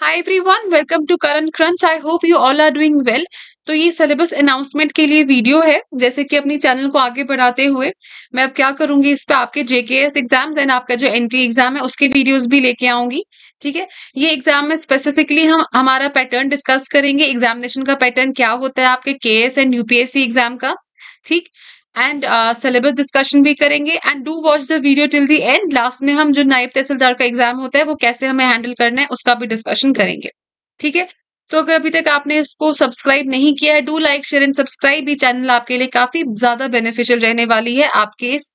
high everyone welcome to Current Crunch I hope you all are doing well तो ये syllabus announcement के लिए video है जैसे कि अपनी चैनल को आगे बढ़ाते हुए मैं अब क्या करूंगी इस पे आपके जेकेएस एग्जाम देन आपका जो एंट्री एग्जाम e है उसके वीडियोस भी लेके आऊंगी ठीक है ये एग्जाम में स्पेसिफिकली हम हमारा पैटर्न डिस्कस करेंगे एग्जामिनेशन का पैटर्न क्या होता है आपके के एस एंड यूपीएससी एग्जाम का ठीक एंड सिलेबस डिस्कशन भी करेंगे and do watch the video till the end last में हम जो नायब तहसीलदार का एग्जाम होता है वो कैसे हमें हैंडल करना है उसका भी डिस्कशन करेंगे ठीक है तो अगर अभी तक आपने इसको सब्सक्राइब नहीं किया है do like share and subscribe ये चैनल आपके लिए काफी ज्यादा बेनिफिशियल रहने वाली है आपके इस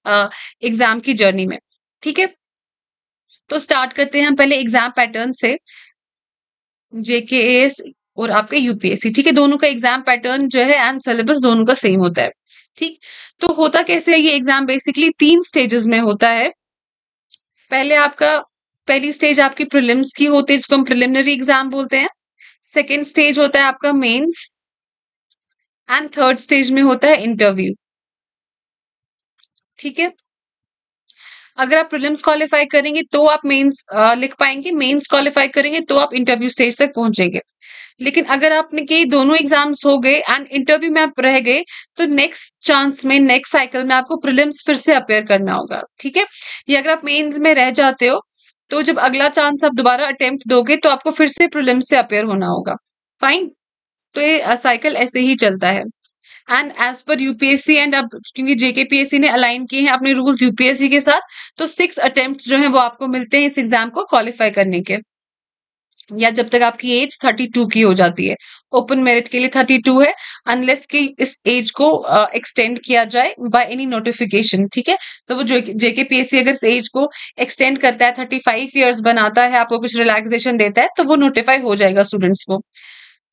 एग्जाम की जर्नी में ठीक है तो स्टार्ट करते हैं हम पहले एग्जाम पैटर्न से जेके और आपके यूपीएससी ठीक है दोनों का एग्जाम पैटर्न जो है एंड सिलेबस दोनों का सेम होता है ठीक तो होता कैसे है ये एग्जाम बेसिकली तीन स्टेजेस में होता है पहले आपका पहली स्टेज आपकी प्रिलिम्स की होती है जिसको हम प्रिलिमिनरी एग्जाम बोलते हैं सेकेंड स्टेज होता है आपका मेन्स एंड थर्ड स्टेज में होता है इंटरव्यू ठीक है अगर आप प्रिलिम्स क्वालिफाई करेंगे तो आप मेंस लिख पाएंगे मेंस क्वालिफाई करेंगे तो आप इंटरव्यू स्टेज तक पहुंचेंगे लेकिन अगर आपने के दोनों एग्जाम्स हो गए एंड इंटरव्यू में आप रह गए तो नेक्स्ट चांस में नेक्स्ट साइकिल में आपको प्रिलिम्स फिर से अपेयर करना होगा ठीक है या अगर आप मेन्स में रह जाते हो तो जब अगला चांस आप दोबारा अटेम्प्ट दोगे तो आपको फिर से प्रिलिम्स से अपेयर होना होगा फाइन तो ये साइकिल ऐसे ही चलता है and as per UPSC and अब क्योंकि जेकेपीएससी ने अलाइन किए हैं अपने रूल्स यूपीएससी के साथ तो सिक्स अटेम्प्ट जो है वो आपको मिलते हैं इस एग्जाम को क्वालिफाई करने के या जब तक आपकी एज 32 की हो जाती है ओपन मेरिट के लिए 32 है अनलेस कि इस एज को एक्सटेंड uh, किया जाए बाय एनी नोटिफिकेशन ठीक है तो वो जो जेके सी अगर इस एज को एक्सटेंड करता है 35 फाइव ईयर्स बनाता है आपको कुछ रिलैक्सेशन देता है तो वो नोटिफाई हो जाएगा स्टूडेंट्स को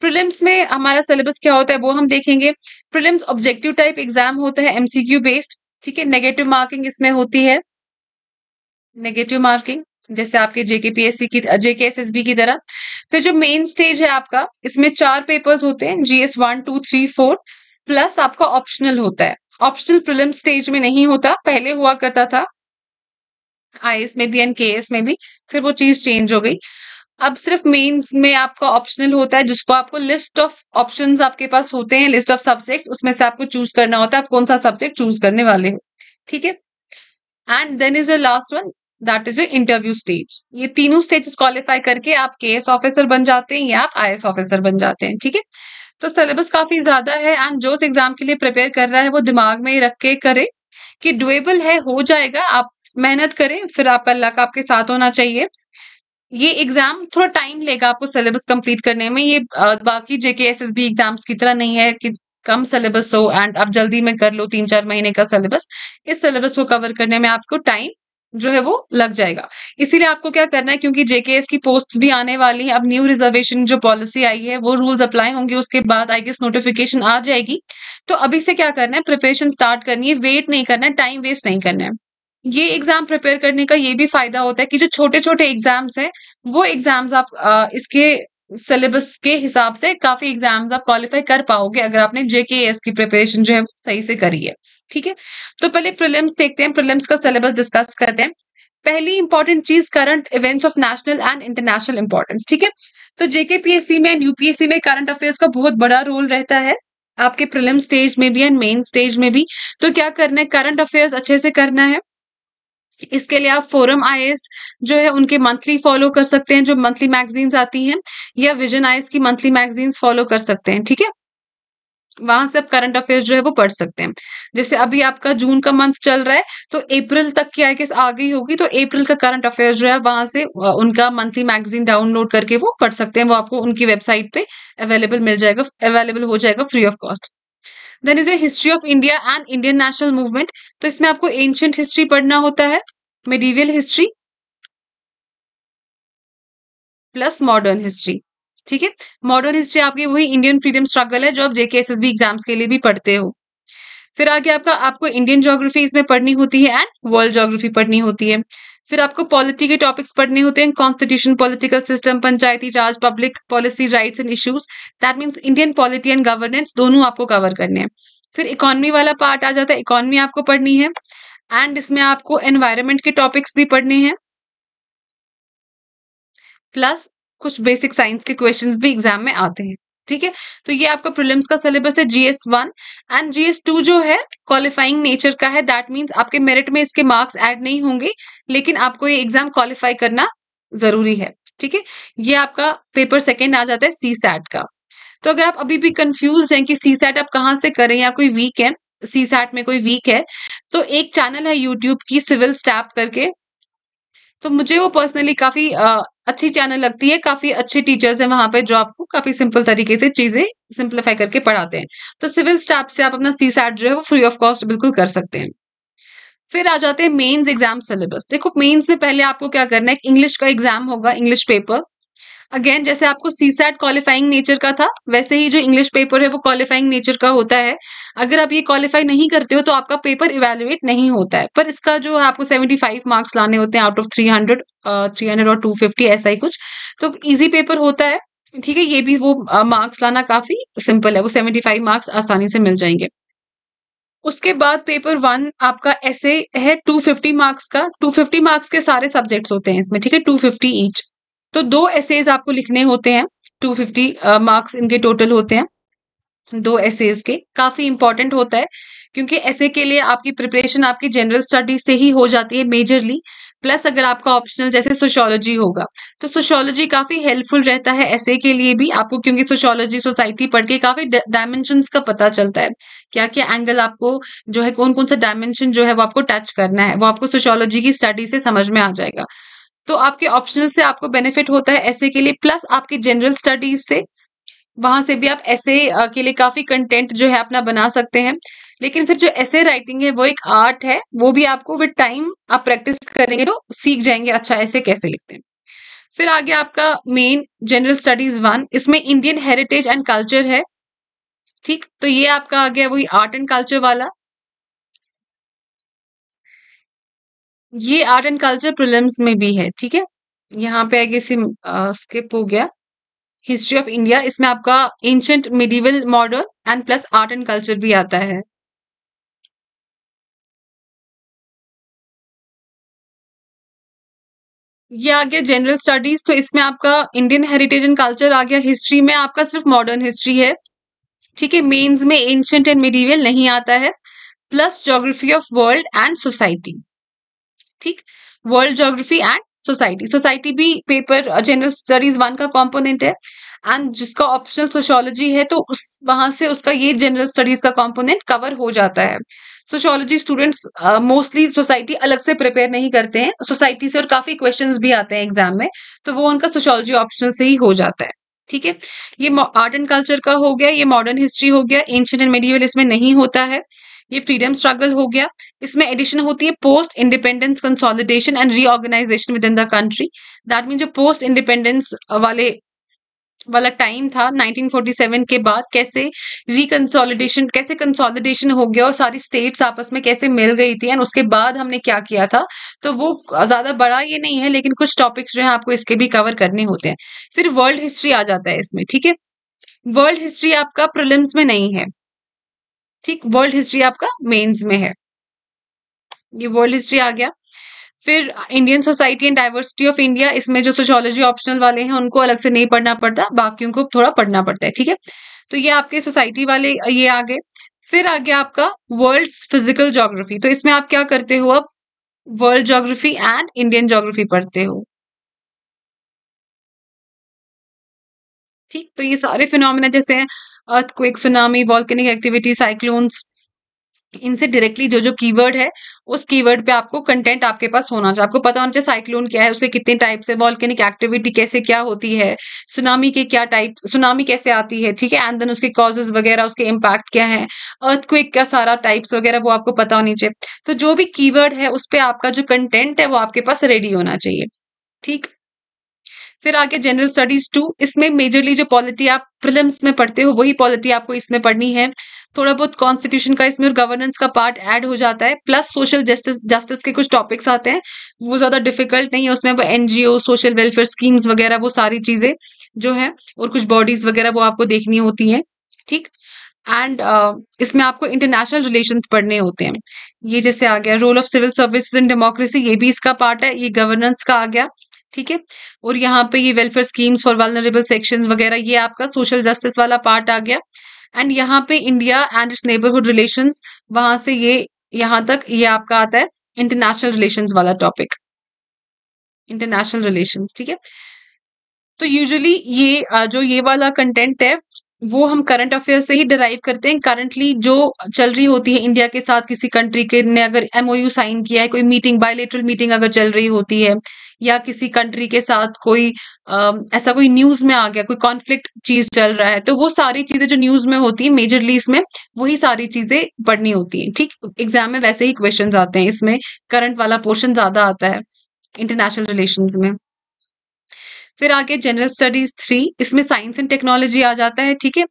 प्रिलिम्स में हमारा सिलेबस क्या होता है वो हम देखेंगे प्रिलिम्स ऑब्जेक्टिव टाइप एग्जाम होता है एमसीक्यू बेस्ड ठीक है नेगेटिव मार्किंग इसमें होती है नेगेटिव मार्किंग जैसे आपके जेकेपीएससी की जेकेएसएसबी की तरह फिर जो मेन स्टेज है आपका इसमें चार पेपर्स होते हैं GS one two three four plus आपका ऑप्शनल होता है ऑप्शनल प्रिलिम्स स्टेज में नहीं होता पहले हुआ करता था एस में भी एंड एस में भी फिर वो चीज चेंज हो गई अब सिर्फ मेंस में आपका ऑप्शनल होता है जिसको आपको लिस्ट ऑफ ऑप्शंस आपके पास होते हैं लिस्ट ऑफ सब्जेक्ट्स उसमें से आपको चूज करना होता है आप कौन सा सब्जेक्ट चूज करने वाले हो ठीक है and then is a last one that is interview stage ये तीनों स्टेजेस क्वालिफाई करके आप के एस ऑफिसर बन जाते हैं या आप आई ऑफिसर बन जाते हैं ठीक है तो सिलेबस काफी ज्यादा है एंड जो एग्जाम के लिए प्रिपेयर कर रहा है वो दिमाग में रख के करे कि डुएबल है हो जाएगा आप मेहनत करें फिर आपका लक आपके साथ होना चाहिए ये एग्जाम थोड़ा टाइम लेगा आपको सिलेबस कंप्लीट करने में ये बाकी JK S S B exams की तरह नहीं है कि कम सिलेबस हो एंड आप जल्दी में कर लो तीन चार महीने का सिलेबस इस सिलेबस को कवर करने में आपको टाइम जो है वो लग जाएगा इसीलिए आपको क्या करना है क्योंकि जेकेएस की पोस्ट्स भी आने वाली है अब न्यू रिजर्वेशन जो पॉलिसी आई है वो रूल्स अप्लाई होंगे उसके बाद आई गेस नोटिफिकेशन आ जाएगी तो अभी से क्या करना है प्रिपरेशन स्टार्ट करनी है वेट नहीं करना है टाइम वेस्ट नहीं करना है ये एग्जाम प्रिपेयर करने का ये भी फायदा होता है कि जो छोटे छोटे एग्जाम्स हैं वो एग्जाम्स आप आ, इसके सिलेबस के हिसाब से काफी एग्जाम्स आप क्वालिफाई कर पाओगे अगर आपने जेके एस की प्रिपरेशन जो है वो सही से करी है ठीक है तो पहले प्रिलिम्स देखते हैं प्रिलिम्स का सिलेबस डिस्कस करते हैं पहली इंपॉर्टेंट चीज current events of national and international importance ठीक है तो जेके जेकेपीएससी में एंड यूपीएससी में करंट अफेयर्स का बहुत बड़ा रोल रहता है आपके प्रिलिम स्टेज में भी एंड मेन स्टेज में भी तो क्या करना है करंट अफेयर्स अच्छे से करना है इसके लिए आप फोरम आई जो है उनके मंथली फॉलो कर सकते हैं जो मंथली मैगजीन्स आती हैं या विजन आई की मंथली मैगजीन्स फॉलो कर सकते हैं ठीक है वहां से आप करंट अफेयर्स जो है वो पढ़ सकते हैं जैसे अभी आपका जून का मंथ चल रहा है तो अप्रैल तक की आई केस आ गई होगी तो अप्रैल का करंट अफेयर्स जो है वहां से उनका मंथली मैगजीन डाउनलोड करके वो पढ़ सकते हैं वो आपको उनकी वेबसाइट पे अवेलेबल मिल जाएगा अवेलेबल हो जाएगा free of cost then is a history of India and Indian national movement तो इसमें आपको एंशियंट हिस्ट्री पढ़ना होता है medieval history plus modern history ठीक है मॉडर्न हिस्ट्री आपकी वही इंडियन फ्रीडम स्ट्रगल है जो आप जेके एस एग्जाम्स के लिए भी पढ़ते हो फिर आगे आपका आपको इंडियन ज्योग्राफी इसमें पढ़नी होती है एंड वर्ल्ड ज्योग्राफी पढ़नी होती है फिर आपको पॉलिटी के टॉपिक्स पढ़ने होते हैं constitution political system Panchayati Raj public policy rights and issues that means Indian polity and governance दोनों आपको कवर करने हैं फिर इकोनॉमी वाला पार्ट आ जाता है इकोनॉमी आपको पढ़नी है एंड इसमें आपको एनवायरमेंट के टॉपिक्स भी पढ़ने हैं प्लस कुछ बेसिक साइंस के क्वेश्चंस भी एग्जाम में आते हैं ठीक है तो ये आपका प्रिलिम्स का सिलेबस है GS one and GS two जो है क्वालिफाइंग नेचर का है दैट मीन्स आपके मेरिट में इसके मार्क्स ऐड नहीं होंगे लेकिन आपको ये एग्जाम क्वालिफाई करना जरूरी है ठीक है ये आपका पेपर सेकेंड आ जाता है सी सैट का तो अगर आप अभी भी कंफ्यूज हैं कि सी सैट आप कहाँ से करें या कोई वीक है सी सैट में कोई वीक है तो एक चैनल है यूट्यूब की सिविल स्टैप करके तो मुझे वो पर्सनली काफी अच्छी चैनल लगती है काफी अच्छे टीचर्स हैं वहां पे जो आपको काफी सिंपल तरीके से चीजें सिंप्लीफाई करके पढ़ाते हैं तो सिविल स्टाफ से आप अपना सी सैट जो है वो फ्री ऑफ कॉस्ट बिल्कुल कर सकते हैं फिर आ जाते हैं मेंस एग्जाम सिलेबस देखो मेंस में पहले आपको क्या करना है इंग्लिश का एग्जाम होगा इंग्लिश पेपर अगेन जैसे आपको सी सैट क्वालिफाइंग नेचर का था वैसे ही जो इंग्लिश पेपर है वो क्वालिफाइंग नेचर का होता है अगर आप ये क्वालिफाई नहीं करते हो तो आपका पेपर इवेल्युएट नहीं होता है पर इसका जो है आपको सेवेंटी फाइव मार्क्स लाने होते हैं out of three hundred three hundred और टू फिफ्टी ऐसा ही कुछ तो ईजी पेपर होता है ठीक है ये भी वो मार्क्स लाना काफी सिंपल है वो सेवेंटी फाइव मार्क्स आसानी से मिल जाएंगे उसके बाद पेपर वन आपका ऐसे है टू फिफ्टी मार्क्स का टू फिफ्टी मार्क्स के सारे सब्जेक्ट्स होते हैं इसमें ठीक है टू फिफ्टी ईच तो दो एसेज आपको लिखने होते हैं 250 मार्क्स uh, इनके टोटल होते हैं दो एसेज के काफी इंपॉर्टेंट होता है क्योंकि ऐसे के लिए आपकी प्रिपरेशन आपकी जनरल स्टडी से ही हो जाती है मेजरली प्लस अगर आपका ऑप्शनल जैसे सोशोलॉजी होगा तो सोशोलॉजी काफी हेल्पफुल रहता है ऐसे के लिए भी आपको क्योंकि सोशोलॉजी सोसाइटी पढ़ के काफी डायमेंशन का पता चलता है क्या क्या एंगल आपको जो है कौन कौन सा डायमेंशन जो है वो आपको टच करना है वो आपको सोशोलॉजी की स्टडी से समझ में आ जाएगा तो आपके ऑप्शनल से आपको बेनिफिट होता है ऐसे के लिए प्लस आपके जनरल स्टडीज से वहां से भी आप ऐसे के लिए काफी कंटेंट जो है अपना बना सकते हैं लेकिन फिर जो ऐसे राइटिंग है वो एक आर्ट है वो भी आपको विद टाइम आप प्रैक्टिस करेंगे तो सीख जाएंगे अच्छा ऐसे कैसे लिखते हैं फिर आगे आपका मेन जनरल स्टडीज वन इसमें इंडियन हेरिटेज एंड कल्चर है ठीक तो ये आपका आ गया वही आर्ट एंड कल्चर वाला ये आर्ट एंड कल्चर प्रिलिम्स में भी है ठीक है यहाँ पे आगे से स्किप हो गया हिस्ट्री ऑफ इंडिया इसमें आपका ancient medieval modern and plus art and culture भी आता है ये आ गया जनरल स्टडीज तो इसमें आपका इंडियन हेरिटेज एंड कल्चर आ गया हिस्ट्री में आपका सिर्फ मॉडर्न हिस्ट्री है ठीक है मेंस में एंशंट एंड मिडिवल नहीं आता है plus geography of world and society ठीक world geography and society society भी पेपर जनरल स्टडीज वन का कंपोनेंट है एंड जिसका ऑप्शनल सोशोलॉजी है तो उस वहां से उसका ये जनरल स्टडीज का कंपोनेंट कवर हो जाता है सोशोलॉजी स्टूडेंट्स मोस्टली सोसाइटी अलग से प्रिपेयर नहीं करते हैं सोसाइटी से और काफी क्वेश्चंस भी आते हैं एग्जाम में तो वो उनका सोशोलॉजी ऑप्शनल से ही हो जाता है ठीक है ये आर्ट एंड कल्चर का हो गया ये मॉडर्न हिस्ट्री हो गया एंशियंट एंड मेडिवल इसमें नहीं होता है ये फ्रीडम स्ट्रगल हो गया इसमें एडिशन होती है post independence consolidation and reorganisation within the country that mean जो पोस्ट इंडिपेंडेंस वाले वाला टाइम था 1947 के बाद कैसे रिकंसोलिडेशन कैसे कंसोलिडेशन हो गया और सारी स्टेट्स आपस में कैसे मिल गई थी एंड उसके बाद हमने क्या किया था तो वो ज़्यादा बड़ा ये नहीं है लेकिन कुछ टॉपिक्स जो है आपको इसके भी कवर करने होते हैं फिर वर्ल्ड हिस्ट्री आ जाता है इसमें ठीक है वर्ल्ड हिस्ट्री आपका प्रिलिम्स में नहीं है ठीक वर्ल्ड हिस्ट्री आपका मेंस में है ये वर्ल्ड हिस्ट्री आ गया फिर Indian society and diversity of India इसमें जो सोशोलॉजी ऑप्शनल वाले हैं उनको अलग से नहीं पढ़ना पड़ता बाकियों को थोड़ा पढ़ना पड़ता है ठीक है तो ये आपके सोसाइटी वाले ये आ गए फिर आ गया आपका वर्ल्ड फिजिकल जोग्राफी तो इसमें आप क्या करते हो अब world geography and Indian geography पढ़ते हो ठीक तो ये सारे फिनोमिना जैसे हैं quake tsunami volcanic activity cyclones इनसे डायरेक्टली जो जो कीवर्ड है उस कीवर्ड पे आपको कंटेंट आपके पास होना चाहिए आपको पता होना चाहिए साइक्लोन क्या है उसके कितने टाइप्स है वॉल्केनिक एक्टिविटी कैसे क्या होती है सुनामी के क्या टाइप सुनामी कैसे आती है ठीक है एंड देन उसके कॉजेज वगैरह उसके इम्पैक्ट क्या है क्विक का सारा टाइप्स वगैरह वो आपको पता होनी चाहिए तो जो भी कीवर्ड है उस पर आपका जो कंटेंट है वो आपके पास रेडी होना चाहिए ठीक फिर आगे जनरल स्टडीज टू इसमें मेजरली जो पॉलिटी आप प्रिलिम्स में पढ़ते हो वही पॉलिटी आपको इसमें पढ़नी है थोड़ा बहुत कॉन्स्टिट्यूशन का इसमें और गवर्नेंस का पार्ट ऐड हो जाता है प्लस सोशल जस्टिस जस्टिस के कुछ टॉपिक्स आते हैं वो ज़्यादा डिफिकल्ट नहीं है उसमें वो एनजीओ सोशल वेलफेयर स्कीम्स वगैरह वो सारी चीज़ें जो है और कुछ बॉडीज वगैरह वो आपको देखनी होती है ठीक एंड uh, इसमें आपको इंटरनेशनल रिलेशंस पढ़ने होते हैं ये जैसे आ गया role of civil services in democracy ये भी इसका पार्ट है ये गवर्नेंस का आ गया ठीक है और यहाँ पे ये welfare schemes for vulnerable sections वगैरह ये आपका सोशल जस्टिस वाला पार्ट आ गया एंड यहाँ पे India and its neighbourhood relation वहां से ये यहाँ तक ये आपका आता है इंटरनेशनल रिलेशन वाला टॉपिक इंटरनेशनल रिलेशन ठीक है तो यूजली ये जो ये वाला कंटेंट है वो हम करंट अफेयर से ही डिराइव करते हैं करंटली जो चल रही होती है इंडिया के साथ किसी कंट्री के ने अगर एमओयू साइन किया है कोई मीटिंग बायोलेटरल मीटिंग अगर चल रही होती है या किसी कंट्री के साथ कोई आ, ऐसा कोई न्यूज में आ गया कोई कॉन्फ्लिक्ट चीज चल रहा है तो वो सारी चीजें जो न्यूज में होती है मेजरली इसमें वही सारी चीजें पढ़नी होती है ठीक एग्जाम में वैसे ही क्वेश्चन आते हैं इसमें करंट वाला पोर्शन ज्यादा आता है इंटरनेशनल रिलेशन में फिर आगे जनरल स्टडीज थ्री इसमें साइंस एंड टेक्नोलॉजी आ जाता है ठीक है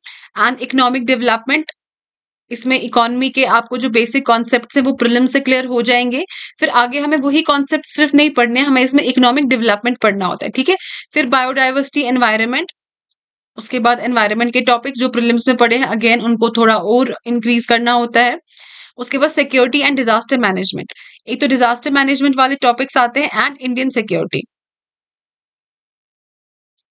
एंड इकोनॉमिक डेवलपमेंट इसमें इकोनॉमी के आपको जो बेसिक कॉन्सेप्ट हैं वो प्रिलिम से क्लियर हो जाएंगे फिर आगे हमें वही कॉन्सेप्ट सिर्फ नहीं पढ़ने हमें इसमें इकोनॉमिक डेवलपमेंट पढ़ना होता है ठीक है फिर बायोडाइवर्सिटी एनवायरमेंट उसके बाद एनवायरमेंट के टॉपिक्स जो प्रिलिम्स में पढ़े हैं अगेन उनको थोड़ा और इंक्रीज करना होता है उसके बाद सिक्योरिटी एंड डिजास्टर मैनेजमेंट एक तो डिजास्टर मैनेजमेंट वाले टॉपिक्स आते हैं एंड इंडियन सिक्योरिटी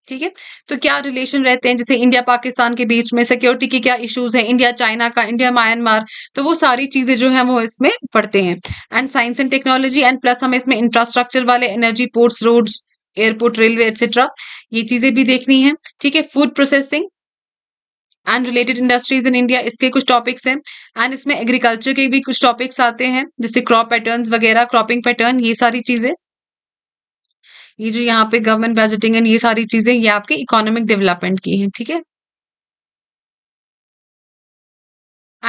ठीक है तो क्या रिलेशन रहते हैं जैसे इंडिया पाकिस्तान के बीच में सिक्योरिटी के क्या इश्यूज हैं इंडिया चाइना का इंडिया म्यांमार तो वो सारी चीजें जो है वो इसमें पढ़ते हैं and science and technology and plus हमें इसमें इंफ्रास्ट्रक्चर वाले energy ports roads airport railway etcetera ये चीजें भी देखनी है ठीक है food processing and related industries in India इसके कुछ टॉपिक्स हैं एंड इसमें एग्रीकल्चर के भी कुछ टॉपिक्स आते हैं जैसे क्रॉप पैटर्न्स वगैरह क्रॉपिंग पैटर्न ये सारी चीजें ये जो यहाँ पे गवर्नमेंट बजटिंग एंड ये सारी चीजें ये आपके इकोनॉमिक डेवलपमेंट की है ठीक है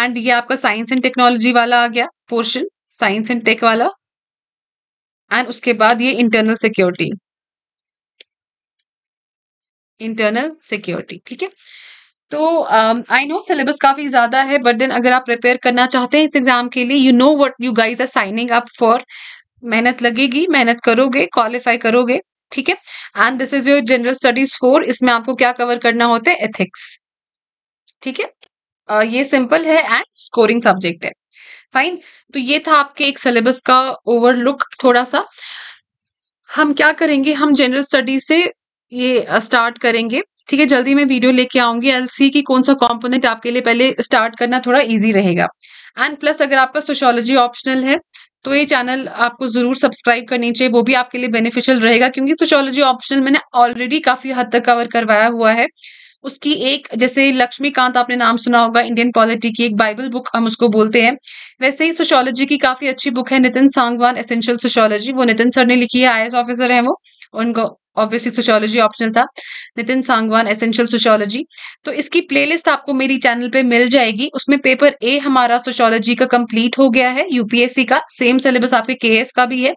एंड ये आपका साइंस एंड टेक्नोलॉजी वाला आ गया पोर्शन साइंस एंड टेक वाला एंड उसके बाद ये इंटरनल सिक्योरिटी इंटरनल सिक्योरिटी ठीक है तो आई नो सिलेबस काफी ज्यादा है बट देन अगर आप प्रिपेयर करना चाहते हैं इस एग्जाम के लिए you know what you guys are signing up for मेहनत लगेगी मेहनत करोगे क्वालिफाई करोगे ठीक है and this is your general studies four इसमें आपको क्या कवर करना होता है एथिक्स ठीक है uh, ये सिंपल है एंड स्कोरिंग सब्जेक्ट है फाइन तो ये था आपके एक सिलेबस का ओवरलुक थोड़ा सा हम क्या करेंगे हम जनरल स्टडीज से ये स्टार्ट करेंगे ठीक है जल्दी मैं वीडियो लेके आऊंगी एल सी की कौन सा कॉम्पोनेंट आपके लिए पहले स्टार्ट करना थोड़ा इजी रहेगा एंड प्लस अगर आपका सोशोलॉजी ऑप्शनल है तो ये चैनल आपको ज़रूर सब्सक्राइब करनी चाहिए वो भी आपके लिए बेनिफिशियल रहेगा क्योंकि सोशोलॉजी ऑप्शनल मैंने ऑलरेडी काफ़ी हद तक कवर करवाया हुआ है उसकी एक जैसे लक्ष्मीकांत आपने नाम सुना होगा इंडियन पॉलिटी की एक बाइबल बुक हम उसको बोलते हैं वैसे ही सोशोलॉजी की काफ़ी अच्छी बुक है नितिन सांगवान एसेंशियल सोशोलॉजी वो नितिन सर ने लिखी है आई ऑफिसर हैं वो उनको ऑब्वियसली सोशोलॉजी ऑप्शनल था नितिन सांगवान एसेंशियल सोशोलॉजी तो इसकी प्लेलिस्ट आपको मेरी चैनल पे मिल जाएगी उसमें पेपर ए हमारा सोशोलॉजी का कंप्लीट हो गया है यूपीएससी का सेम सिलेबस आपके के का भी है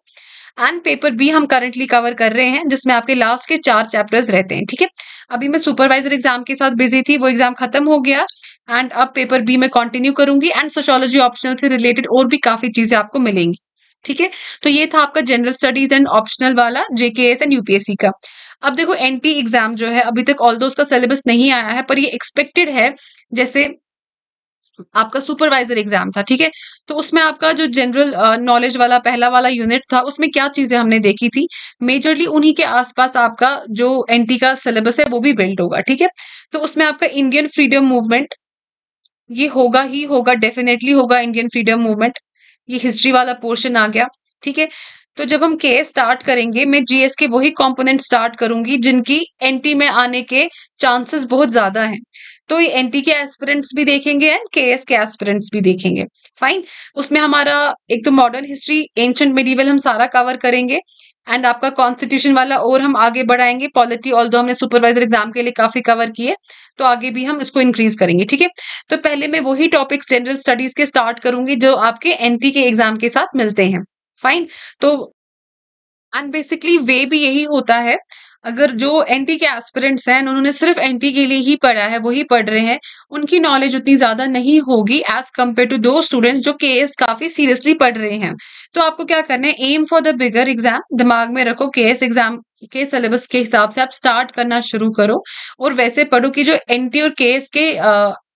एंड पेपर बी हम करंटली कवर कर रहे हैं जिसमें आपके लास्ट के चार चैप्टर्स रहते हैं ठीक है अभी मैं सुपरवाइजर एग्जाम के साथ बिजी थी वो एग्जाम खत्म हो गया एंड अब पेपर बी मैं कंटिन्यू करूंगी एंड सोशोलॉजी ऑप्शनल से रिलेटेड और भी काफी चीजें आपको मिलेंगी ठीक है तो ये था आपका जनरल स्टडीज एंड ऑप्शनल वाला जेके एस एंड यूपीएससी का अब देखो एनटी एग्जाम जो है अभी तक ऑल दो उसका सिलेबस नहीं आया है पर ये एक्सपेक्टेड है जैसे आपका सुपरवाइजर एग्जाम था ठीक है तो उसमें आपका जो जनरल नॉलेज वाला पहला वाला यूनिट था उसमें क्या चीजें हमने देखी थी मेजरली उन्हीं के आसपास आपका जो एनटी का सिलेबस है वो भी बिल्ड होगा ठीक है तो उसमें आपका इंडियन फ्रीडम मूवमेंट ये होगा ही होगा डेफिनेटली होगा इंडियन फ्रीडम मूवमेंट ये हिस्ट्री वाला पोर्शन आ गया ठीक है तो जब हम के स्टार्ट करेंगे मैं जीएस के वही कंपोनेंट स्टार्ट करूंगी जिनकी एनटी में आने के चांसेस बहुत ज्यादा हैं तो ये एनटी के एस्पिरेंट्स भी देखेंगे एंड के एस के एस्पिरेंट्स भी देखेंगे फाइन उसमें हमारा एक तो मॉडर्न हिस्ट्री एंशंट मेडिवल हम सारा कवर करेंगे एंड आपका कॉन्स्टिट्यूशन वाला और हम आगे बढ़ाएंगे पॉलिटी ऑल हमने सुपरवाइजर एग्जाम के लिए काफी कवर किए तो आगे भी हम इसको इंक्रीज करेंगे ठीक है तो पहले मैं वही टॉपिक्स जनरल स्टडीज के स्टार्ट करूंगी जो आपके एनटी के एग्जाम के साथ मिलते हैं फाइन तो एंड बेसिकली वे भी यही होता है अगर जो एनटी के एस्पिरेंट्स हैं उन्होंने सिर्फ एनटी के लिए ही पढ़ा है वही पढ़ रहे हैं उनकी नॉलेज उतनी ज्यादा नहीं होगी एज कम्पेयर टू दो स्टूडेंट्स जो के काफी सीरियसली पढ़ रहे हैं तो आपको क्या करना है aim for the bigger exam दिमाग में रखो के एग्जाम के सिलेबस के हिसाब से आप स्टार्ट करना शुरू करो और वैसे पढ़ो कि जो एनटी और के के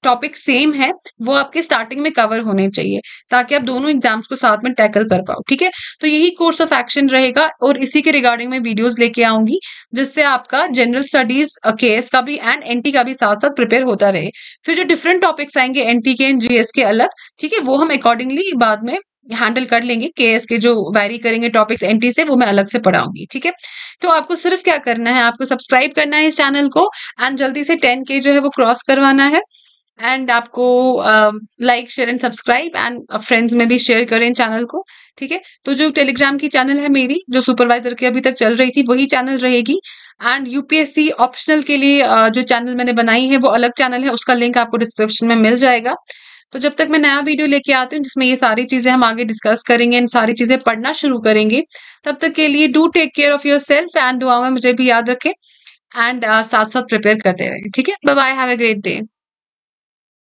टॉपिक सेम है वो आपके स्टार्टिंग में कवर होने चाहिए ताकि आप दोनों एग्जाम्स को साथ में टैकल कर पाओ ठीक है तो यही कोर्स ऑफ एक्शन रहेगा और इसी के रिगार्डिंग में वीडियोज लेके आऊंगी जिससे आपका जनरल स्टडीज के का भी एंड एन का भी साथ साथ प्रिपेयर होता रहे फिर जो डिफरेंट टॉपिक्स आएंगे N K and G K अलग ठीक है वो हम अकॉर्डिंगली बाद में हैंडल कर लेंगे के एस के जो वैरी करेंगे टॉपिक्स एनटी से वो मैं अलग से पढ़ाऊंगी ठीक है तो आपको सिर्फ क्या करना है आपको सब्सक्राइब करना है इस चैनल को एंड जल्दी से टेन के जो है वो क्रॉस करवाना है एंड आपको like share and subscribe and friends में भी शेयर करें चैनल को ठीक है तो जो टेलीग्राम की चैनल है मेरी जो सुपरवाइजर की अभी तक चल रही थी वही चैनल रहेगी एंड यूपीएससी ऑप्शनल के लिए uh, जो चैनल मैंने बनाई है वो अलग चैनल है उसका लिंक आपको डिस्क्रिप्शन में मिल जाएगा तो जब तक मैं नया वीडियो लेके आती हूँ जिसमें ये सारी चीज़ें हम आगे डिस्कस करेंगे एंड सारी चीज़ें पढ़ना शुरू करेंगे तब तक के लिए do take care of yourself and दुआ में मुझे भी याद रखें एंड uh, साथ साथ प्रिपेयर करते रहें ठीक है bye have a great day